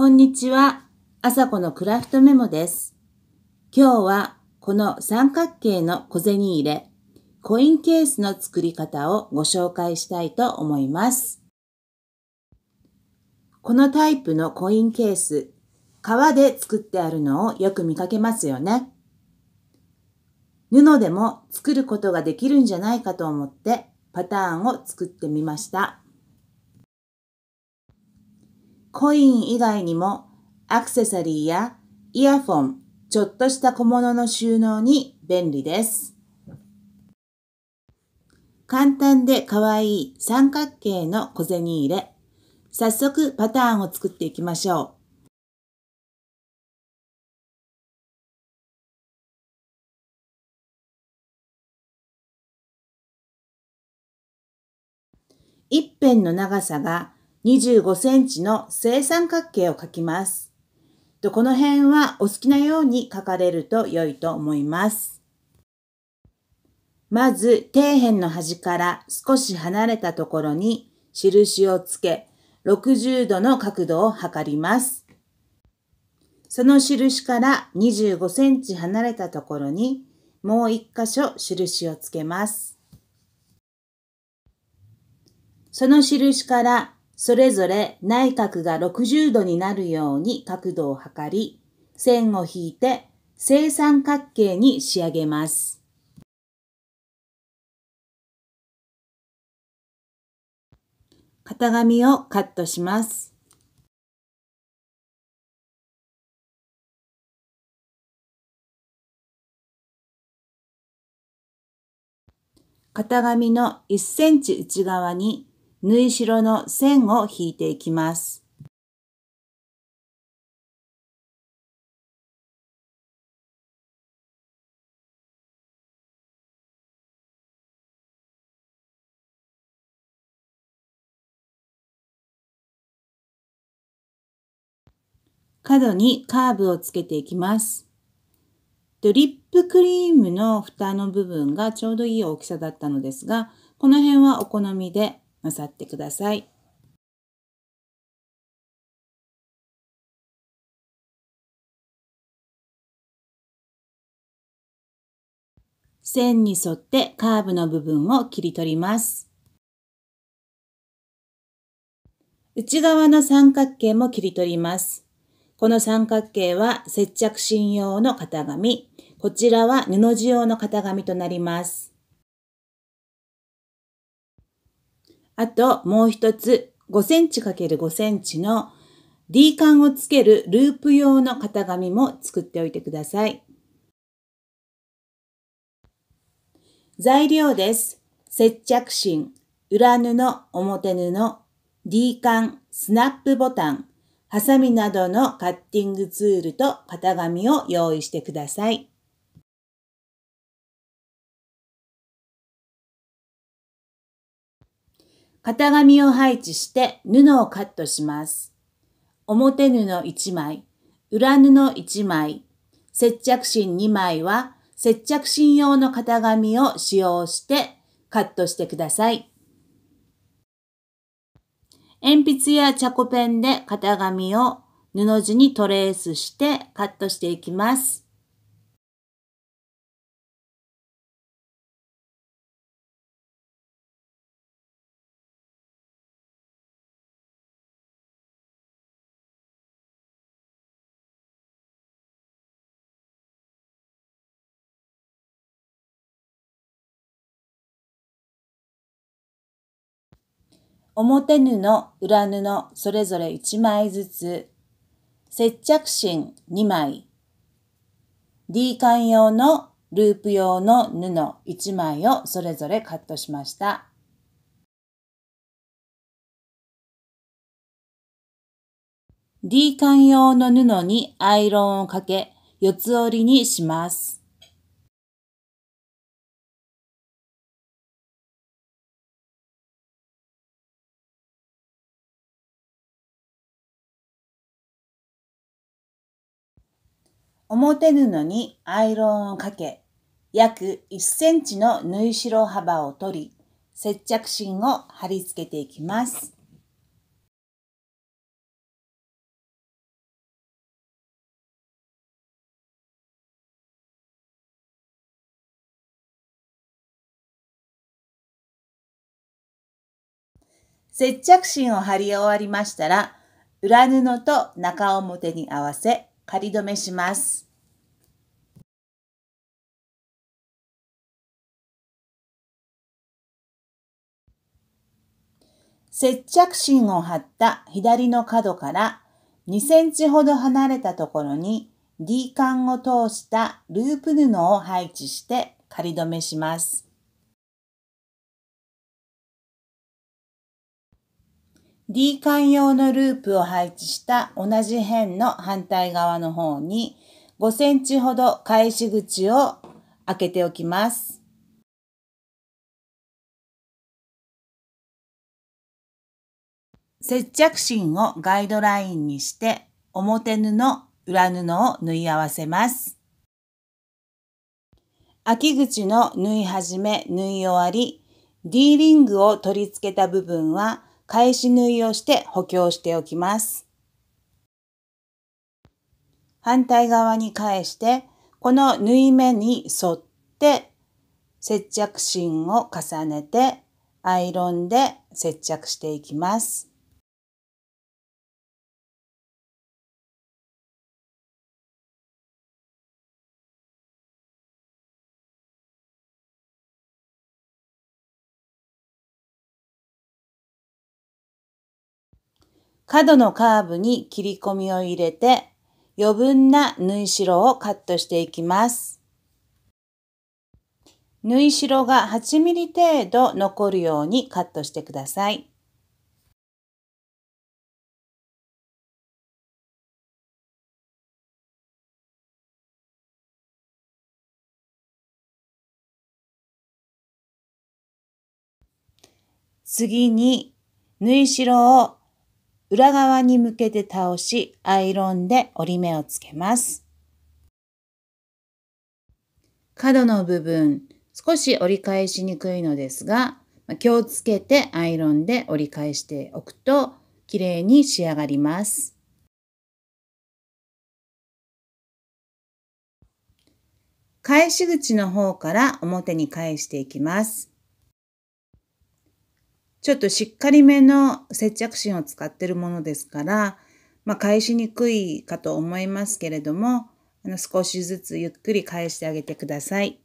こんにちは。あさこのクラフトメモです。今日はこの三角形の小銭入れ、コインケースの作り方をご紹介したいと思います。このタイプのコインケース、革で作ってあるのをよく見かけますよね。布でも作ることができるんじゃないかと思ってパターンを作ってみました。コイン以外にもアクセサリーやイヤフォン、ちょっとした小物の収納に便利です。簡単で可愛い三角形の小銭入れ。早速パターンを作っていきましょう。一辺の長さが25センチの正三角形を描きます。この辺はお好きなように書かれると良いと思います。まず、底辺の端から少し離れたところに印をつけ、60度の角度を測ります。その印から25センチ離れたところにもう一箇所印をつけます。その印からそれぞれ内角が60度になるように角度を測り、線を引いて正三角形に仕上げます。型紙をカットします。型紙の1センチ内側に縫い代の線を引いていきます。角にカーブをつけていきます。ドリップクリームの蓋の部分がちょうどいい大きさだったのですが、この辺はお好みでなさってください。線に沿ってカーブの部分を切り取ります。内側の三角形も切り取ります。この三角形は接着芯用の型紙、こちらは布地用の型紙となります。あともう一つ 5cm×5cm センの D 管をつけるループ用の型紙も作っておいてください。材料です。接着芯、裏布、表布、D 管、スナップボタン、ハサミなどのカッティングツールと型紙を用意してください。型紙を配置して布をカットします。表布1枚、裏布1枚、接着芯2枚は接着芯用の型紙を使用してカットしてください。鉛筆やチャコペンで型紙を布地にトレースしてカットしていきます。表布、裏布、それぞれ1枚ずつ。接着芯2枚。D 缶用のループ用の布1枚をそれぞれカットしました。D 缶用の布にアイロンをかけ、四つ折りにします。表布にアイロンをかけ、約1センチの縫い代幅を取り、接着芯を貼り付けていきます。接着芯を貼り終わりましたら、裏布と中表に合わせ仮止めします。接着芯を貼った左の角から2センチほど離れたところに D 管を通したループ布を配置して仮止めします。D 管用のループを配置した同じ辺の反対側の方に5センチほど返し口を開けておきます。接着芯をガイドラインにして表布、裏布を縫い合わせます。秋口の縫い始め、縫い終わり、D リングを取り付けた部分は返し縫いをして補強しておきます。反対側に返して、この縫い目に沿って接着芯を重ねてアイロンで接着していきます。角のカーブに切り込みを入れて余分な縫い代をカットしていきます。縫い代が8ミリ程度残るようにカットしてください。次に縫い代を裏側に向けて倒し、アイロンで折り目をつけます。角の部分、少し折り返しにくいのですが、気をつけてアイロンで折り返しておくと、綺麗に仕上がります。返し口の方から表に返していきます。ちょっとしっかりめの接着芯を使ってるものですから、まあ、返しにくいかと思いますけれども、あの少しずつゆっくり返してあげてください。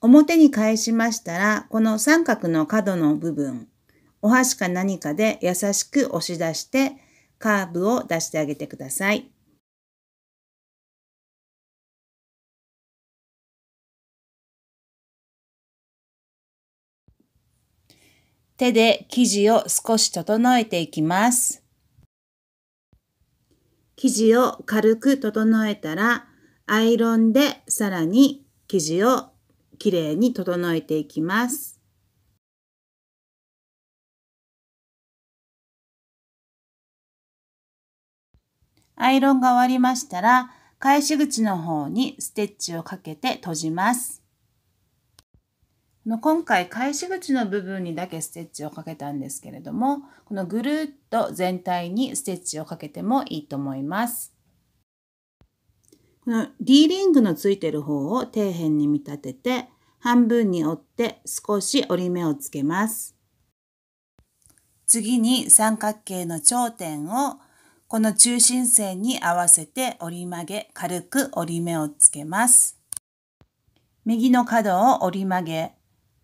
表に返しましたら、この三角の角の部分、お箸か何かで優しく押し出して、カーブを出してあげてください。手で生地を少し整えていきます。生地を軽く整えたら、アイロンでさらに生地をきれいに整えていきます。アイロンが終わりましたら、返し口の方にステッチをかけて閉じます。の今回返し口の部分にだけステッチをかけたんですけれどもこのぐるっと全体にステッチをかけてもいいと思います。この D リングのついてる方を底辺に見立てて半分に折って少し折り目をつけます。次に三角形の頂点をこの中心線に合わせて折り曲げ、軽く折り目をつけます。右の角を折り曲げ、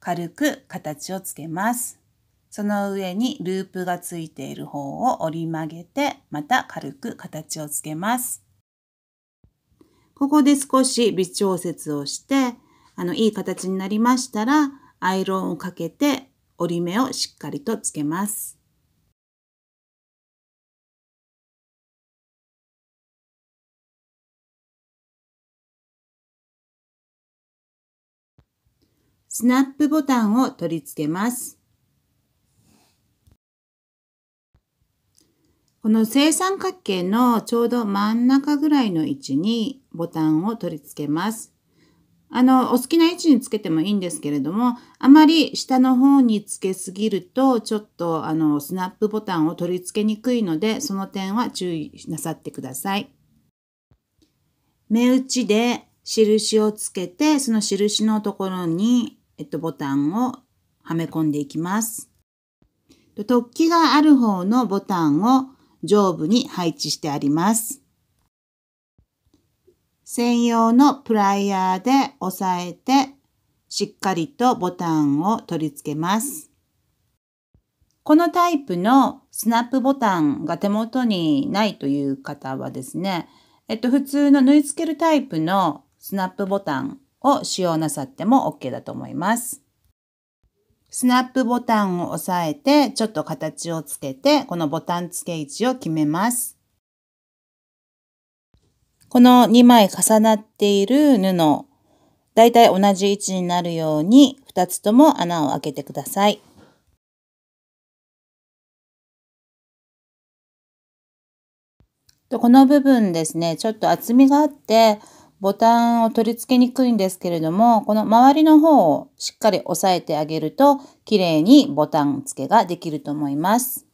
軽く形をつけます。その上にループがついている方を折り曲げて、また軽く形をつけます。ここで少し微調節をして、あの、いい形になりましたら、アイロンをかけて折り目をしっかりとつけます。スナップボタンを取り付けます。この正三角形のちょうど真ん中ぐらいの位置にボタンを取り付けます。あの、お好きな位置につけてもいいんですけれども、あまり下の方につけすぎると、ちょっとあの、スナップボタンを取り付けにくいので、その点は注意なさってください。目打ちで印をつけて、その印のところにえっと、ボタンをはめ込んでいきます。突起がある方のボタンを上部に配置してあります。専用のプライヤーで押さえて、しっかりとボタンを取り付けます。このタイプのスナップボタンが手元にないという方はですね、えっと、普通の縫い付けるタイプのスナップボタンを使用なさっても OK だと思います。スナップボタンを押さえて、ちょっと形をつけて、このボタン付け位置を決めます。この2枚重なっている布、だいたい同じ位置になるように、2つとも穴を開けてください。この部分ですね、ちょっと厚みがあって、ボタンを取り付けにくいんですけれども、この周りの方をしっかり押さえてあげると、綺麗にボタン付けができると思います。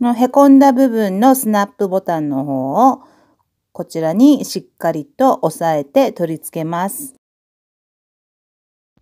のへこんだ部分のスナップボタンの方をこちらにしっかりと押さえて取り付けます。ちょ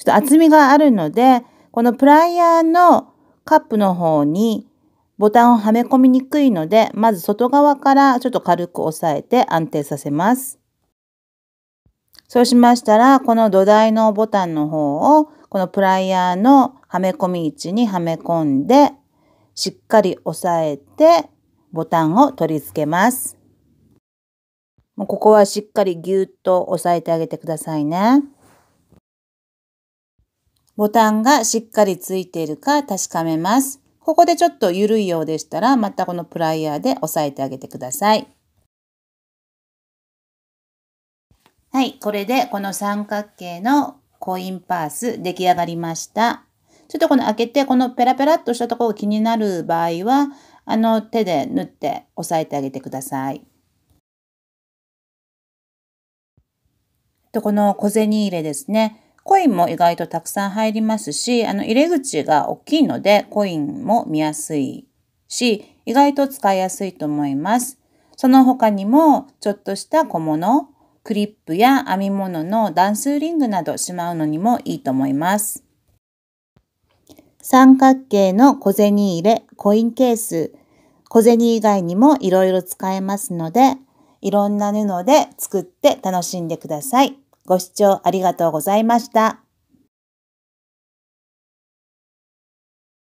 っと厚みがあるので、このプライヤーのカップの方にボタンをはめ込みにくいので、まず外側からちょっと軽く押さえて安定させます。そうしましたら、この土台のボタンの方を、このプライヤーのはめ込み位置にはめ込んで、しっかり押さえて、ボタンを取り付けます。もうここはしっかりぎゅっと押さえてあげてくださいね。ボタンがしっかりついているか確かめます。ここでちょっと緩いようでしたら、またこのプライヤーで押さえてあげてください。はい、これでこの三角形のコインパース出来上がりました。ちょっとこの開けて、このペラペラっとしたところが気になる場合は、あの手で縫って押さえてあげてください。とこの小銭入れですね。コインも意外とたくさん入りますし、あの入れ口が大きいのでコインも見やすいし、意外と使いやすいと思います。その他にもちょっとした小物、クリップや編み物の段数リングなどしまうのにもいいと思います。三角形の小銭入れ、コインケース、小銭以外にもいろいろ使えますので、いろんな布で作って楽しんでください。ご視聴ありがとうございました。